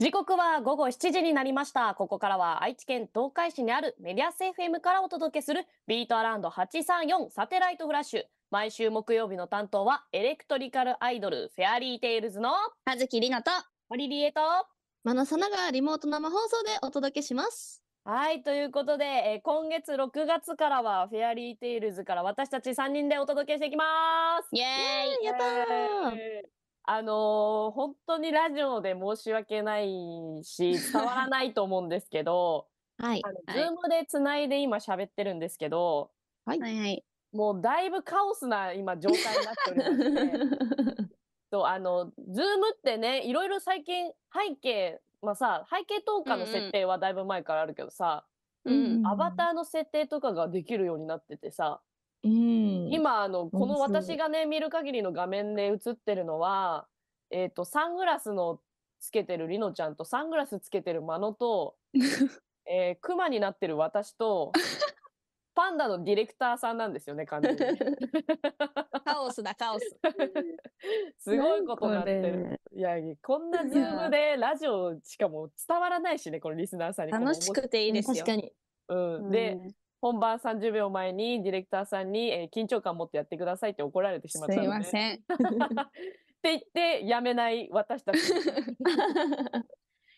時刻は午後7時になりました。ここからは愛知県東海市にあるメディアス FM からお届けするビートアラウンド834サテライトフラッシュ。毎週木曜日の担当はエレクトリカルアイドルフェアリーテイルズの葉月里奈と堀リ恵と真野さながリモート生放送でお届けします。はい、ということで、えー、今月6月からはフェアリーテイルズから私たち3人でお届けしていきます。イエーイやったあのー、本当にラジオで申し訳ないし、伝わらないと思うんですけど、はい。あの、ズームでつないで今喋ってるんですけど、はい。、もうだいぶカオスな今状態になっておりまして、と、あの、ズームってね、いろいろ最近背景、まあさ、背景投下の設定はだいぶ前からあるけどさ、うん、うん、アバターの設定とかができるようになっててさ、うん、今あのこの私がね見る限りの画面で映ってるのは、えっ、ー、とサングラスのつけてるりのちゃんとサングラスつけてるまのと、えー、クマになってる私とパンダのディレクターさんなんですよね完全に。カオスだカオス。すごいことになってる。いやこんなズームでラジオしかも伝わらないしねこのリスナーさんに。楽しくていいですよ。確かに。うん、で、本番30秒前にディレクターさんに、えー、緊張感持ってやってくださいって怒られてしまったので。すいません。って言ってやめない私たち。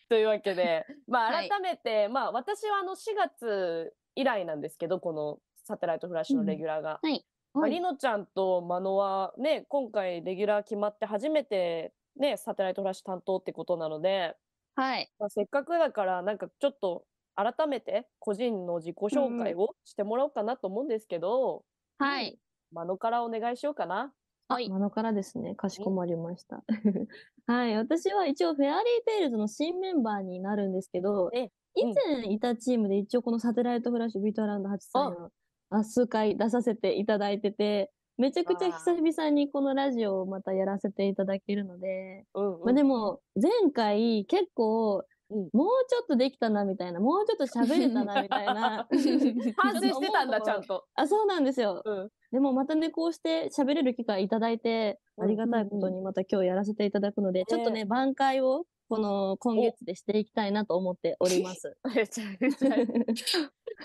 というわけで、まあ、改めて、はい、まあ、私はあの4月以来なんですけどこのサテライトフラッシュのレギュラーが。うん、はいまりのちゃんとまのはね今回レギュラー決まって初めて、ね、サテライトフラッシュ担当ってことなので、はいまあ、せっかくだからなんかちょっと改めて個人の自己紹介をしてもらおうかなと思うんですけど、うん、はい。マノからお願いしようかな。はい。マノからですね。かしこまりました。はい。私は一応フェアリーテイルズの新メンバーになるんですけど、ね以前いたチームで一応このサテライトフラッシュビートランド83のあ数回出させていただいてて、めちゃくちゃ久々にこのラジオをまたやらせていただけるので、うんうん、まあでも前回結構もうちょっとできたなみたいなもうちょっと喋れたなみたいな 反省してたんだ ちゃんとあそうなんですよ、うん、でもまたねこうして喋れる機会いただいてありがたいことにまた今日やらせていただくので、ちょっとね、挽回をこの今月でしていきたいなと思っております。めちゃめちゃ。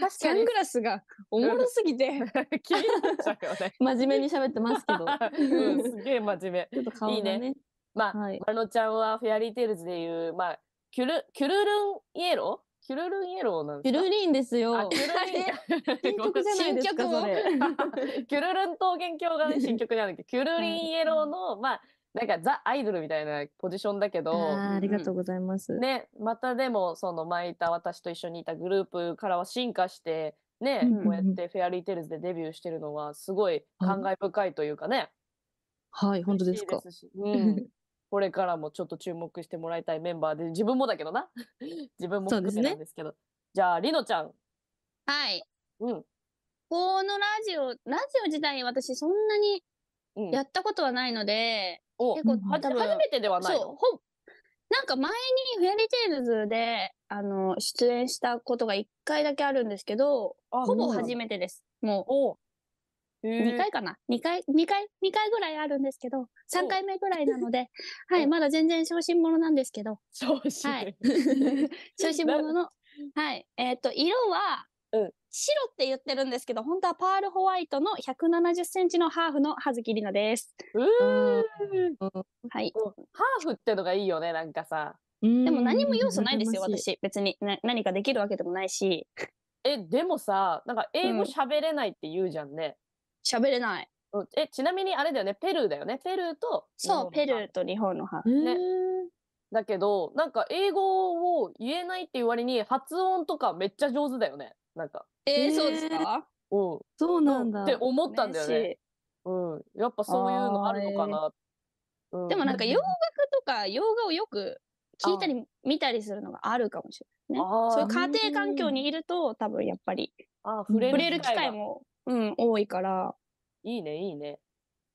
サングラスがおもろすぎて、気になっちゃうよね。真面目に喋ってますけど。うん、すげえ真面目。ちょっと顔がね。いいねまあ、はい、まのちゃんはフェアリーテールズでいう、まあ、キュル、キュルルンイエローキュルルンイエローなんですキュルリンですよ。キュルリン。新曲じゃないですか、それ。キュルルン桃源郷がね、新曲なんだけど、キュルリンイエローの、まあ、なんかザ・アイドルみたいなポジションだけど。あありがとうございます。ね、またでも、その巻いた私と一緒にいたグループからは進化して、ね、こうやってフェアリーテルズでデビューしてるのはすごい感慨深いというかね。はい、本当ですか。うん、これからもちょっと注目してもらいたいメンバーで自分もだけどな 自分も含めなんですけど、ね、じゃありのちゃんはいうんこのラジオラジオ自体私そんなにやったことはないので、うん、結構初めてではないのそうなんか前にフェアリーテイルズであの出演したことが1回だけあるんですけどほぼ初めてですもう2回かな ?2 回、2回、二回ぐらいあるんですけど、3回目ぐらいなので、はい、まだ全然小心者なんですけど。小心、はい、小心者の、はい、えっ、と、色は、白って言ってるんですけど、本当はパールホワイトの170センチのハーフの葉月里奈です。うん。はい。ハーフってのがいいよね、なんかさ。でも何も要素ないですよ、私。別にな何かできるわけでもないし。え、でもさ、なんか英語喋れないって言うじゃんね。喋れない。え、ちなみにあれだよね、ペルーだよね。ペルーとそう、ペルーと日本のハねだけど、なんか英語を言えないっていう割に発音とかめっちゃ上手だよね。なんか。えーそうですかうん。そうなんだ。って思ったんだよね。うん。やっぱそういうのあるのかな。うでもなんか洋楽とか洋画をよく聞いたり見たりするのがあるかもしれない。ね。そういう家庭環境にいると多分やっぱりあー触触れる機会もうん、多いから。いいね、いいね。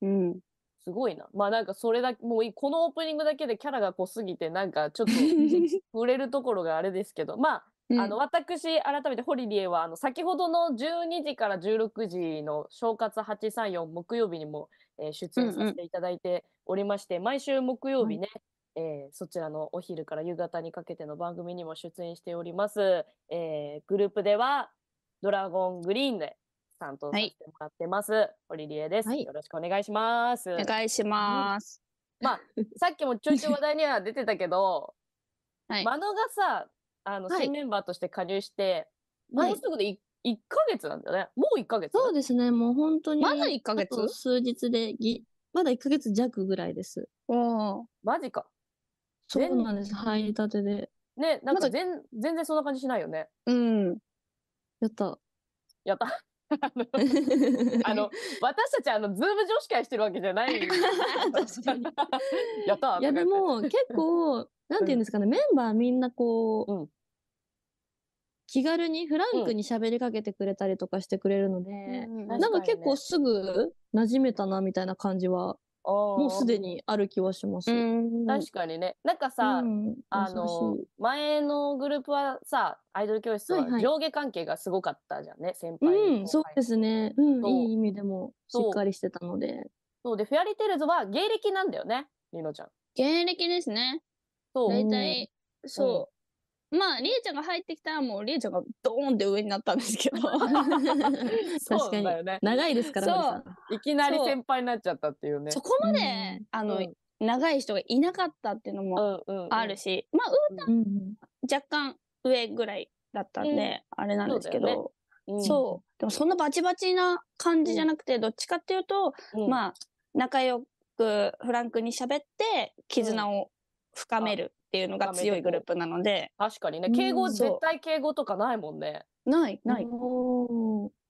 うん。すごいな。まあなんかそれだけ、もういこのオープニングだけでキャラが濃すぎて、なんかちょっと 触れるところがあれですけど、まあ、あの、私、改めてホリデエは、あの、先ほどの12時から16時の正月834木曜日にも、えー出演させていただいておりまして、毎週木曜日ね、えーそちらのお昼から夕方にかけての番組にも出演しております。えーグループでは、ドラゴングリーンで、担当させてもらってます。堀い、オリリエです、はい、よろしくお願いします。お願いします。まあ、さっきもちょいちょい話題には出てたけど、はい、マノがさ、あの、新メンバーとして加入して、はい、もうすぐで1ヶ月なんだよね。もう1ヶ月そうですね、もう本当に。まだ1ヶ月数日でぎ、まだ1ヶ月弱ぐらいです。おマジか。そうなんです、入りたてで。ね、なんか全、ま、全然そんな感じしないよね。うん。やった。やった。あの 私たちあのズーム女子会してるわけじゃない やったいやでも結構なんていうんですかね、うん、メンバーみんなこう、うん、気軽にフランクに喋りかけてくれたりとかしてくれるので、うん、なんか結構すぐ馴染めたなみたいな感じはもうすでにある気はします。確かにね。なんかさ、あの、前のグループはさ、アイドル教室は上下関係がすごかったじゃんね、はいはい、先輩、うん、そうですね、うん。いい意味でもしっかりしてたので。そうで、フェアリーテールズは芸歴なんだよね、りのちゃん。芸歴ですね。そう。大体、そう。まあ、りえちゃんが入ってきたら、もうりえちゃんがドーンって上になったんですけど。確かに。ね、長いですから。ね。いきなり先輩になっちゃったっていうね。そこまで、うん、あの、うん、長い人がいなかったっていうのもあるし、うんうんうん、まあ、うーた、ん、若干上ぐらいだったんで、あれなんですけど。そう、ね、でもそんなバチバチな感じじゃなくて、どっちかっていうと、まあ、仲良くフランクに喋って、絆を深めるっていうのが強いグループなので。確かにね。敬語、絶対敬語とかないもんね。ない、ない。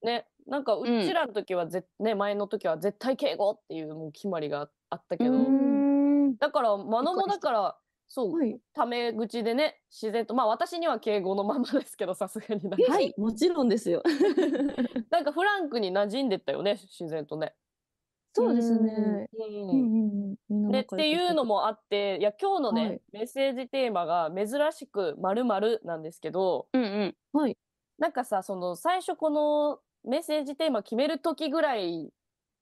ね。なんか、うちらの時はぜ、ね、前の時は絶対敬語っていうもう決まりがあったけど。だから、マノもだから、そう、はい、タメ口でね、自然と、まあ私には敬語のままですけど、さすがに。はい、もちろんですよ。なんかフランクに馴染んでったよね、自然とね。そうですね。ねっていうのもあっていや今日のね、はい、メッセージテーマが「珍しくまるなんですけど、うんうんはい、なんかさその最初このメッセージテーマ決める時ぐらい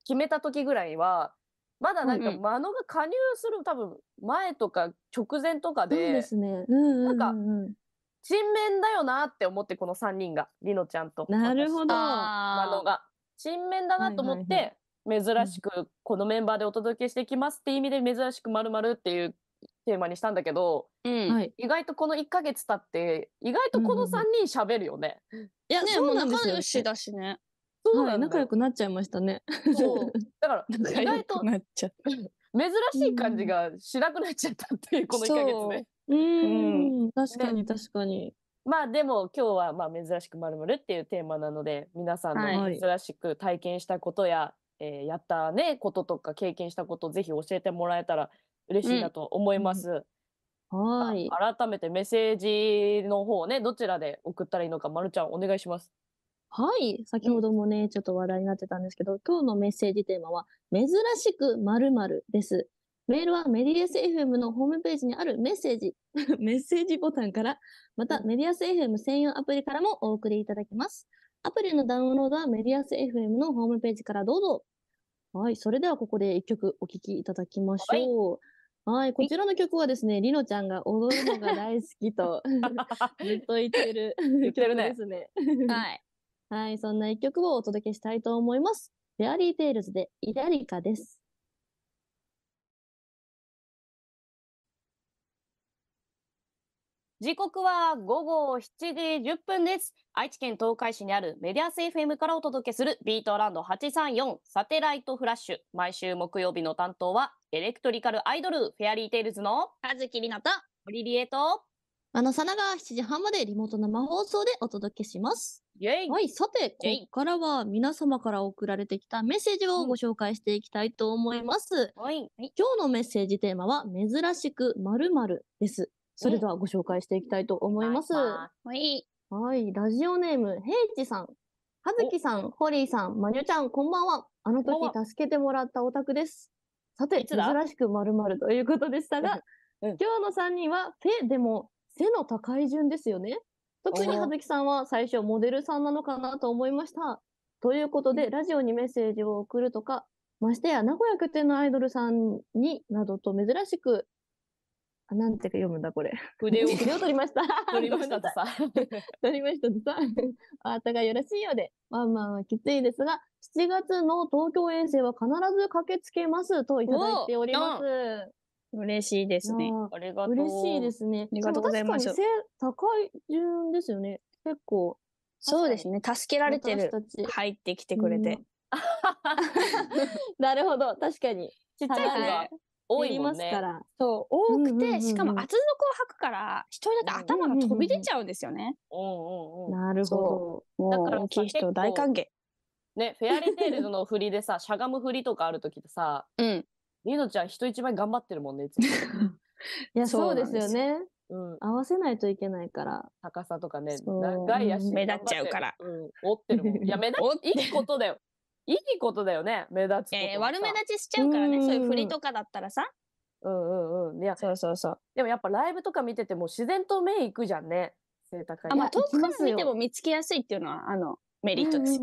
決めた時ぐらいはまだなんか、うんマノが加入する多分前とか直前とかでそう、ねうんうん、なんか新面だよなって思ってこの3人がりのちゃんとなるほどマノが。新面だなと思って、はいはいはい珍しくこのメンバーでお届けしていきますって意味で珍しくまるまるっていうテーマにしたんだけど、うん、意外とこの1か月経って意外とこの3人しゃべるよね。うん、いやねもう仲良しだしね。そう、ねはい、仲良くなっちゃいましたね。そうだから 意外と珍しい感じがしなくなっちゃったっていうこの1か月ね。ううん、確かに確かに。まあでも今日はまあ珍しくまるまるっていうテーマなので皆さんの珍しく体験したことや、えー、やったねこととか経験したことぜひ教えてもらえたら嬉しいなと思います。うんうん、はい改めてメッセージの方をねどちらで送ったらいいのかまるちゃんお願いします。はい先ほどもね、うん、ちょっと話題になってたんですけど今日のメッセージテーマは「珍しくまるです。メールはメディアス FM のホームページにあるメッセージ、メッセージボタンから、またメディアス FM 専用アプリからもお送りいただけます。アプリのダウンロードはメディアス FM のホームページからどうぞ。はい、それではここで一曲お聴きいただきましょう。はい、こちらの曲はですね、りのちゃんが踊るのが大好きと ずっと言ってる言ってるね。ですね。はい。はい、そんな一曲をお届けしたいと思います。フェアリーテイルズでイラリカです。時刻は午後7時10分です。愛知県東海市にあるメディアス FM からお届けするビートランド834サテライトフラッシュ。毎週木曜日の担当はエレクトリカルアイドルフェアリーテイルズの和樹里奈と堀リエとあのさなが7時半までリモート生放送でお届けします。はい、さて、ここからは皆様から送られてきたメッセージをご紹介していきたいと思います。うんはい、今日のメッセージテーマは、珍しく〇〇です。それではご紹介していきたいと思います。はい。はい。ラジオネーム、平地さん。はずきさん、ホリーさん、まにゅちゃん、こんばんは。あの時助けてもらったオタクです。さて、珍しくまるということでしたが、うん、今日の三人は、フェでも、背の高い順ですよね。特に葉月さんは最初モデルさんなのかなと思いました。ということで、ラジオにメッセージを送るとか、ましてや名古屋拠点のアイドルさんになどと珍しくあなんて読むんだ、これ。筆を。筆を取りました。取りましたとさ。取りましたとさ。あなたがよろしいようで、まあまあ、はきついですが、7月の東京遠征は必ず駆けつけますといただいております。嬉しいですね。ありがとう。嬉しいですね。ありがとうございます。背高い順ですよね。結構。そうですね。助けられてる。入ってきてくれて。なるほど。確かに。ちっちゃい子が多いまもんね。そう、多くて、しかも厚底を履くから、人によって頭が飛び出ちゃうんですよね。なるほど。だから大きい人大歓迎。ね、フェアリーテイルの振りでさ、しゃがむ振りとかある時ってさ、うん。ニノちゃん人一倍頑張ってるもんね、いつも。いや、そうですよね。うん、合わせないといけないから。高さとかね、長い足目立っちゃうから。うん、折ってるもん。いや、目立つ、いいことだよ。いいことだよね、目立つこと。えー、悪目立ちしちゃうからね、そういう振りとかだったらさ。うんうんうん。いや、そうそうそう。でもやっぱライブとか見てても自然と目いくじゃんね。背高い。あ、まあ遠くから見ても見つけやすいっていうのは、あの、メリットですよ。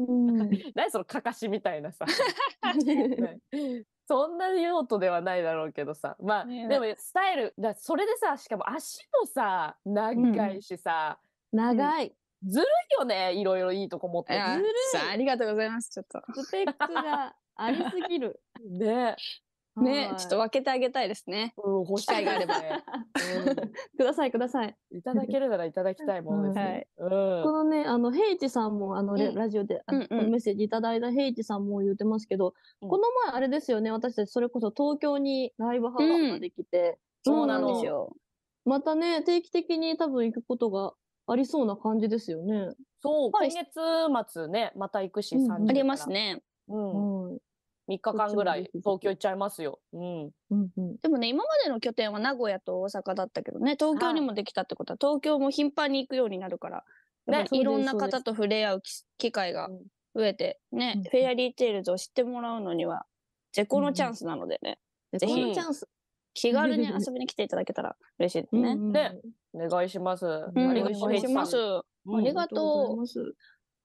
何そのかかしみたいなさ。そんな用途ではないだろうけどさ。まあ、でもスタイル、だそれでさ、しかも足もさ、長いしさ。うん、長い。ずるいよね、いろいろいいとこ持って。ずるい。ありがとうございます、ちょっと。スペックがありすぎる。ねね、ちょっと分けてあげたいですね。うん、欲しいがあればね。ください、ください。いただけるならいただきたいものですね。このね、あの、平地さんも、あの、ラジオでメッセージいただいた平地さんも言ってますけど、この前あれですよね、私たちそれこそ東京にライブハウスができて。そうなんですよ。またね、定期的に多分行くことがありそうな感じですよね。そう、はい、今月末ね、また行くし、うん、3人。ありますね。うん。は3日間ぐらい東京行っちゃいますよ。うん。うんうんでもね、今までの拠点は名古屋と大阪だったけどね、東京にもできたってことは、東京も頻繁に行くようになるから、ね、いろんな方と触れ合う機会が増えて、ね、うん、フェアリーテイルズを知ってもらうのには、絶好のチャンスなのでね。うん、ぜひ。チャンス。気軽に遊びに来ていただけたら嬉しいですね。で、お願いします。ありがとうございます。ありがと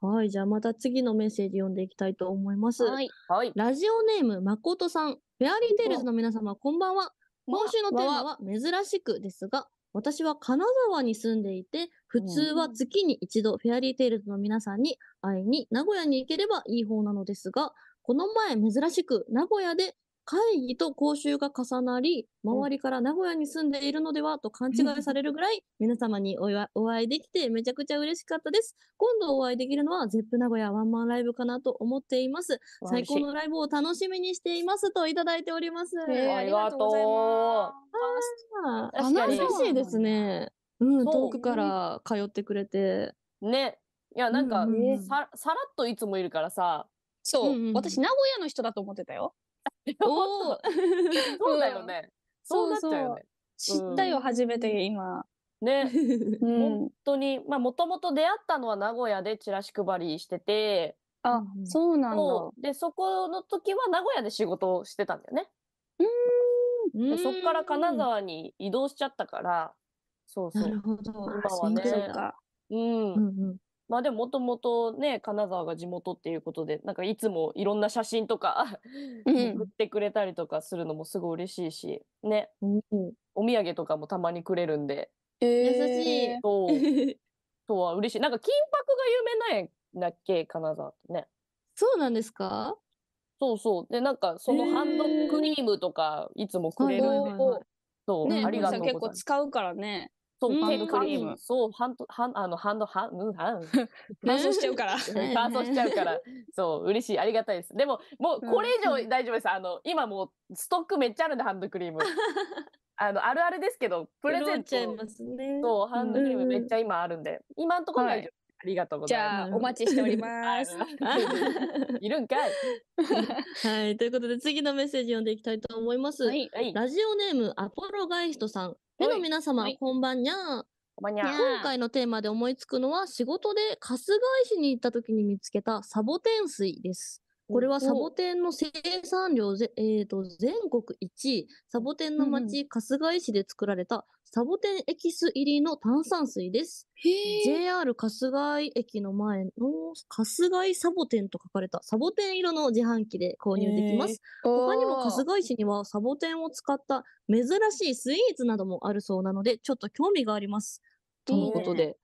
う。はい、じゃあまた次のメッセージ読んでいきたいと思います。はい。ラジオネーム、まことさん、フェアリーテールズの皆様、こんばんは。今週のテーマは珍しくですが、私は金沢に住んでいて、普通は月に一度フェアリーテールズの皆さんに会いに名古屋に行ければいい方なのですが、この前珍しく名古屋で会議と講習が重なり、周りから名古屋に住んでいるのではと勘違いされるぐらい、皆様におお会いできてめちゃくちゃ嬉しかったです。今度お会いできるのは、ゼップ名古屋ワンマンライブかなと思っています。最高のライブを楽しみにしていますといただいております。ありがとうあざいます。あ、懐かしいですね。うん、遠くから通ってくれて。ね。いや、なんか、さ、さらっといつもいるからさ。そう、私、名古屋の人だと思ってたよ。おお そうだよね。そうなっちゃうよね。知ったよ、初めて今。ね、本当に、まあ、もともと出会ったのは名古屋でチラシ配りしてて、あ、そうなんだ。で、そこの時は名古屋で仕事をしてたんだよね。うん。そっから金沢に移動しちゃったから、そうそう。なるほど。今はね。そうか。うん。ううんまあでももともとね金沢が地元っていうことでなんかいつもいろんな写真とか 送ってくれたりとかするのもすごい嬉しいしね、うん、お土産とかもたまにくれるんで、えー、優しいと とは嬉しいなんか金箔が有名なんやっけ金沢ってねそうなんですかそうそうでなんかそのハンドクリームとかいつもくれるんで、えー、そう、ね、ありがとう結構使うからねそう、ハンドクリーム。そう、ハンド、ハン、あの、ハンド、ハン、うん、ハン。乾燥しちゃうから。乾燥しちゃうから。そう、嬉しい。ありがたいです。でも、もう、これ以上大丈夫です。あの、今もう、ストックめっちゃあるんで、ハンドクリーム。あの、あるあるですけど、プレゼント。ちゃいますね。そう、ハンドクリームめっちゃ今あるんで。今んとこ大丈夫。ありがとうございます。じゃあ、お待ちしております。いるんかい。はい、ということで、次のメッセージ読んでいきたいと思います。はい、ラジオネーム、アポロガイストさん。目の皆様、はい、こんばんにゃ今回のテーマで思いつくのは仕事で春日井市に行った時に見つけたサボテン水です。これはサボテンの生産量ぜ、えーと、と全国1位、サボテンの町、春日井市で作られたサボテンエキス入りの炭酸水です。JR 春日井駅の前の春日井サボテンと書かれたサボテン色の自販機で購入できます。他にも春日井市にはサボテンを使った珍しいスイーツなどもあるそうなので、ちょっと興味があります。とのことで。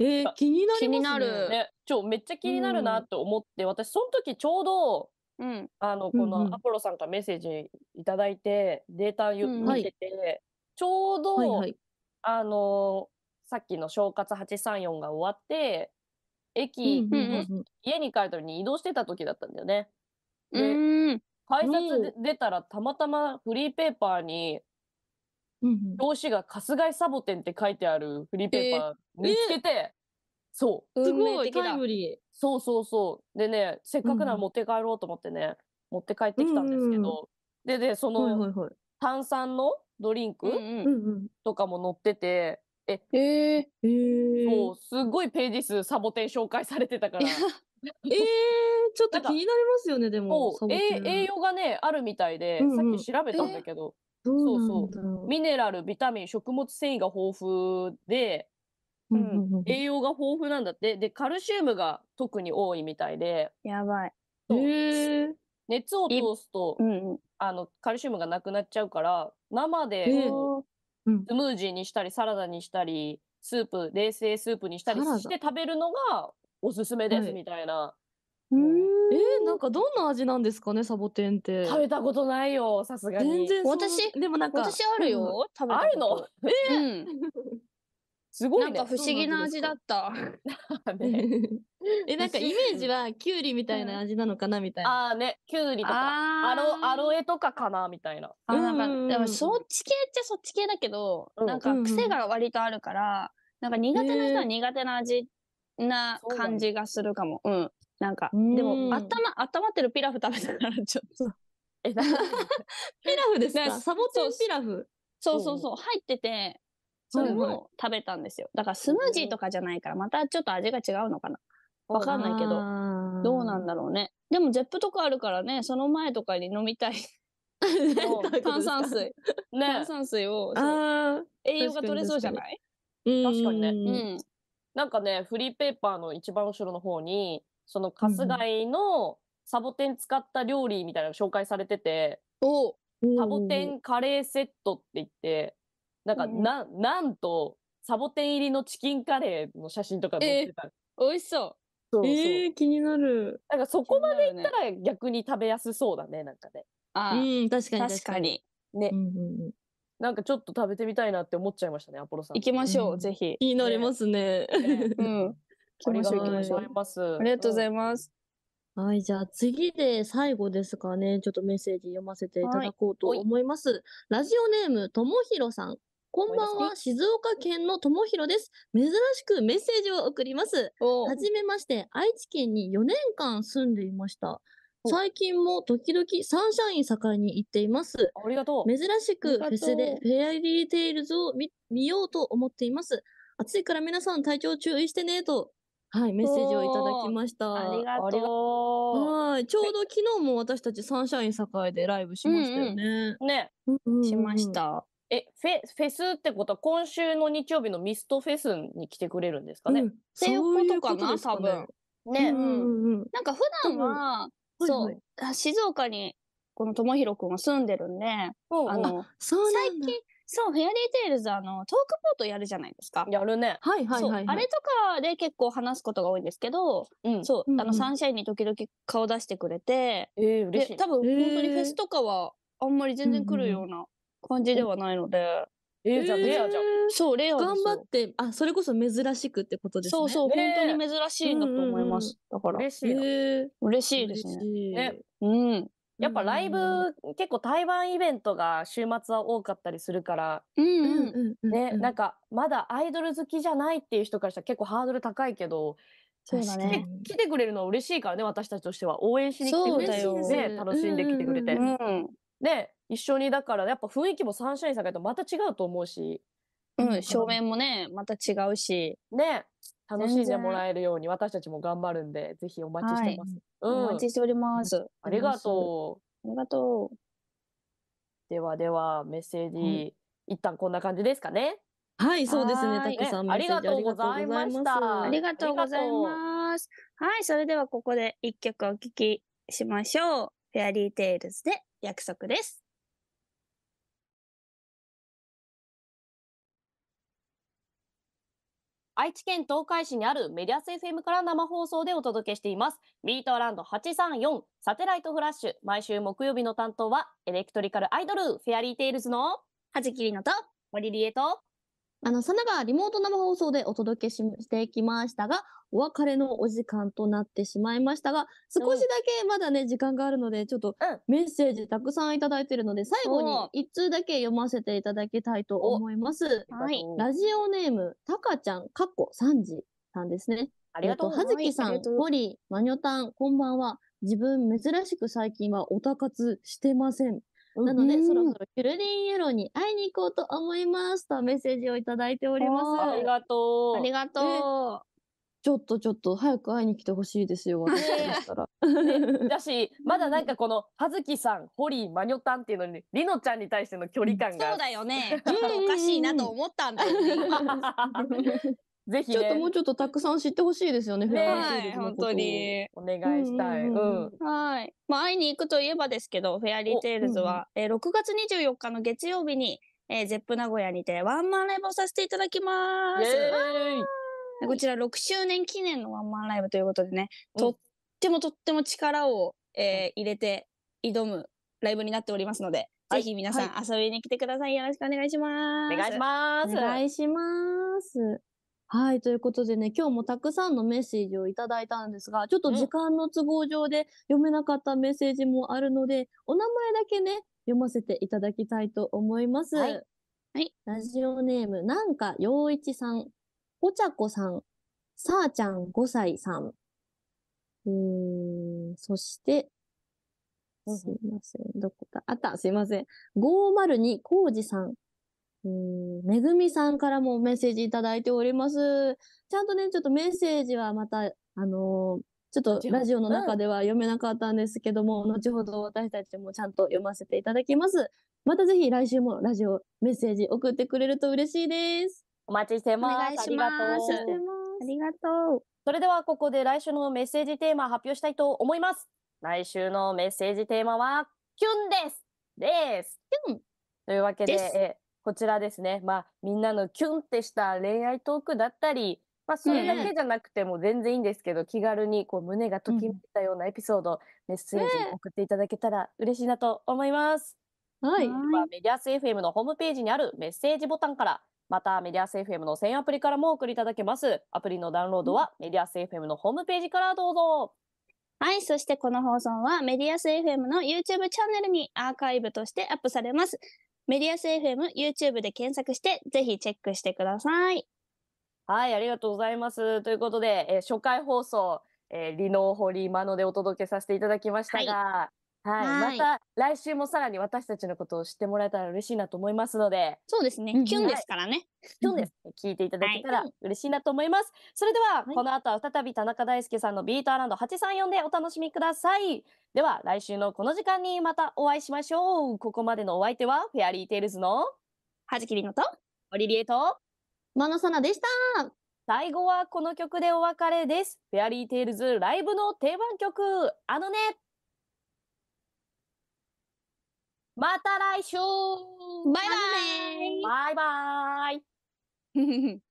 えー、気になりね。気になる。ね、ちょ、めっちゃ気になるなと思って、うん、私、その時ちょうど、うん、あの、このアポロさんからメッセージいただいて、データよ、見てて、はい、ちょうど、はいはい、あの、さっきの正月834が終わって、駅、うんうんうん、家に帰るたのに移動してた時だったんだよね。で、改札で出たらたまたまフリーペーパーに表紙が「春日井サボテン」って書いてあるフリーペーパー見つけて、えーえー、そうすごいタイムリーそうそうそうでねせっかくなら持って帰ろうと思ってね、うん、持って帰ってきたんですけど、うんうん、ででその、はいはい、炭酸のドリンク、うんうん、とかも載ってて。え、えー、えー、そう、すごいページ数サボテン紹介されてたから。えー、ちょっと気になりますよね、でも。えー、栄養がね、あるみたいで、うんうん、さっき調べたんだけど、そうそうミネラルビタミン食物繊維が豊富で、うん、栄養が豊富なんだってでカルシウムが特に多いみたいでやばい熱を通すと、うん、あのカルシウムがなくなっちゃうから生でスムージーにしたりサラダにしたりスープ冷製スープにしたりして食べるのがおすすめですみたいなえー、なんかどんな味なんですかね、サボテンって。食べたことないよ、さすがに。全然私、でもなんか。私あるよ、うん、あるのえー、うん、すごい、ね、なんか不思議な味だった。え、なんかイメージはきゅうりみたいな味なのかなみたいな。うん、あね、きゅうりとか、アロ、アロエとかかなみたいな。あ、なんか、うんうん、でもそっち系っちゃそっち系だけど、うん、なんか癖が割とあるから、なんか苦手な人は苦手な味な感じがするかも。うん。なんか、でも、あったま、ってるピラフ食べたからちょっと。え、ピラフですかサボテンピラフ。そうそうそう、入ってて、それも食べたんですよ。だからスムージーとかじゃないから、またちょっと味が違うのかな。わかんないけど、どうなんだろうね。でも、ゼップとかあるからね、その前とかに飲みたい。炭酸水。炭酸水を、栄養が取れそうじゃない確かにね。うん。なんかね、フリーペーパーの一番後ろの方に、その春日井のサボテン使った料理みたいなの紹介されてて、おサボテンカレーセットって言って、なんかな、ん、なんと、サボテン入りのチキンカレーの写真とか載ってた。えー、美味しそう。そうそうえー、気になる。なんかそこまでいったら逆に食べやすそうだね、なんかね。ああ、うん、確かに確かに。ね、うんうん。なんかちょっと食べてみたいなって思っちゃいましたね、アポロさん。行きましょう、うん、ぜひ。気になりますね。ねねうん。ありしとうござします。ありがとうございます。はい、じゃあ次で最後ですかね。ちょっとメッセージ読ませていただこうと思います。はい、ラジオネーム、ともひろさん。こんばんは、静岡県のともひろです。珍しくメッセージを送ります。はじめまして、愛知県に4年間住んでいました。最近も時々サンシャイン境に行っています。ありがとう。珍しくフェスでフェアリーテイルズを見ようと思っています。暑いから皆さん体調注意してねとはい、メッセージをいただきました。ありがとう。はい、ちょうど昨日も私たちサンシャイン栄でライブしましたよね。うんうん、ね、うんうん、しました。え、フェ、フェスってことは今週の日曜日のミストフェスに来てくれるんですかね。うん、っていうことかな、ううかね、多分。ね、うんうん、なんか普段は、そう、はいはい、静岡にこのともひろくんが住んでるんで、うおうあの、最近、そう、フェアリーテイルズ、あの、トークポートやるじゃないですか。やるね。はいはいはい、はい、あれとかで結構話すことが多いんですけど、うん、そう、うんうん、あの、サンシャインに時々顔出してくれて、ええー、嬉しい。多分、本当にフェスとかは、あんまり全然来るような感じではないので。えん、えー、じゃあレアじゃん。そう、レア頑張って、あ、それこそ珍しくってことですね。そうそう、本当に珍しいんだと思います。だから。嬉しい。嬉しいですね。え、うん。やっぱライブ、結構台湾イベントが週末は多かったりするから、うんうん、ね、なんかまだアイドル好きじゃないっていう人からしたら結構ハードル高いけど、そうだね。来てくれるのは嬉しいからね、私たちとしては。応援しに来てくれたよ。ね、楽しんできてくれて。うんうんうん、で、一緒にだから、やっぱ雰囲気もサンシャインさんがとまた違うと思うし。うん、正面もね、また違うし。ね、楽しんでもらえるように私たちも頑張るんで、ぜひお待ちしてます。はいうん、お待ちしております。ありがとう。ありがとう。ではでは、メッセージ、うん、一旦こんな感じですかね。はい、そうですね。たくさん、ありがとうございました。ありがとうございます。はい、それではここで一曲お聴きしましょう。フェアリーテイルズで約束です。愛知県東海市にあるメディアス FM から生放送でお届けしています。ビートランド834サテライトフラッシュ。毎週木曜日の担当はエレクトリカルアイドルフェアリーテイルズのはじきりのと森りえとあの、さながリモート生放送でお届けししていきましたが、お別れのお時間となってしまいましたが、少しだけまだね、時間があるので、ちょっとメッセージたくさんいただいているので、最後に一通だけ読ませていただきたいと思います。はい。ラジオネーム、たかちゃん、かっこ3時さんですね。ありがとうはずきさん、ポリマニョタン、こんばんは。自分珍しく最近はオタ活してません。なので、そろそろキュルディンイエローに会いに行こうと思いますとメッセージをいただいております。ありがとう。ありがとう。ちょっとちょっと早く会いに来てほしいですよ、私したら。だ し、まだなんかこの、葉月さん、ホリー、マニョタンっていうのに、りのちゃんに対しての距離感が。そうだよね。ちょっとおかしいなと思ったんだよね。ぜひ、ね、ちょっともうちょっとたくさん知ってほしいですよね。フェアリーねはい、本当に。お願いしたい。うん、うん、はい。まあ、会いに行くといえばですけど、フェアリーテイルズは、うん、えー、6月24日の月曜日に、えー、ゼップ名古屋にてワンマンライブをさせていただきます。こちら6周年記念のワンマンライブということでね、とってもとっても力を、えー、入れて挑むライブになっておりますので、ぜひ皆さん遊びに来てください。はい、よろしくお願いします。お願いします。お願いします。はい、ということでね、今日もたくさんのメッセージをいただいたんですが、ちょっと時間の都合上で読めなかったメッセージもあるので、お名前だけね、読ませていただきたいと思います。はい。はい、ラジオネーム、なんか洋一さん、ぽちゃこさん、さあちゃん5歳さん。うーん、そして、すいません、どこだあった、すいません。502ウジさん、めぐみさんからもメッセージいただいております。ちゃんとね、ちょっとメッセージはまた、あのー、ちょっとラジオの中では読めなかったんですけども、後ほど私たちもちゃんと読ませていただきます。またぜひ来週もラジオメッセージ送ってくれると嬉しいです。お待ちしてます。お願いします。ありがとう。それではここで来週のメッセージテーマ発表したいと思います。来週のメッセージテーマは、キュンですですキュンというわけで、こちらですね、まあ、みんなのキュンってした恋愛トークだったり、まあ、それだけじゃなくても全然いいんですけど、うん、気軽にこう胸がときめいたようなエピソード、うん、メッセージ送っていただけたら嬉しいなと思います。はい。はメディアス FM のホームページにあるメッセージボタンから、またメディアス FM の専アプリからもお送りいただけます。アプリのダウンロードは、メディアス FM のホームページからどうぞ。はい。そしてこの放送はメディアス FM の YouTube チャンネルにアーカイブとしてアップされます。メディアス FM、YouTube で検索して、ぜひチェックしてください。はい、ありがとうございます。ということで、えー、初回放送、えー、リノーホリーマノでお届けさせていただきましたが、ははい、はいまた来週もさらに私たちのことを知ってもらえたら嬉しいなと思いますので。そうですね。キュンですからね。キュンです、ね。聞いていただけたら嬉しいなと思います。それでは、この後は再び田中大輔さんのビートアランド834でお楽しみください。では、来週のこの時間にまたお会いしましょう。ここまでのお相手は、フェアリーテイルズの、はじきりのと、オリリエと、マノサナでした。最後はこの曲でお別れです。フェアリーテイルズライブの定番曲、あのね。また来週バイバイバイバイ